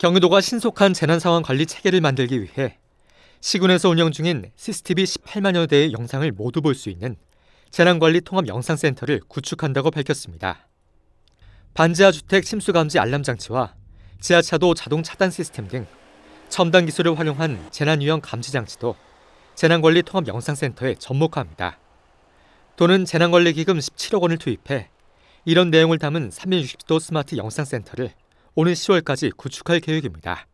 경기도가 신속한 재난상황 관리 체계를 만들기 위해 시군에서 운영 중인 CCTV 18만여 대의 영상을 모두 볼 수 있는 재난관리 통합 영상센터를 구축한다고 밝혔습니다. 반지하 주택 침수 감지 알람 장치와 지하차도 자동 차단 시스템 등 첨단 기술을 활용한 재난 유형 감지 장치도 재난관리 통합 영상센터에 접목합니다. 도는 재난관리 기금 17억 원을 투입해 이런 내용을 담은 360도 스마트 영상센터를 오는 10월까지 구축할 계획입니다.